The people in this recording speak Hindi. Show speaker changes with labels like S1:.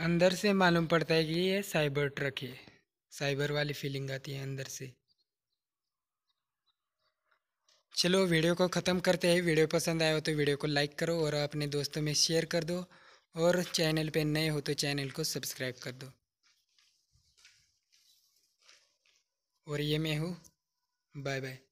S1: अंदर से मालूम पड़ता है कि ये साइबर ट्रक है साइबर वाली फीलिंग आती है अंदर से चलो वीडियो को ख़त्म करते हैं वीडियो पसंद आया हो तो वीडियो को लाइक करो और अपने दोस्तों में शेयर कर दो और चैनल पे नए हो तो चैनल को सब्सक्राइब कर दो और ये मैं हूँ बाय बाय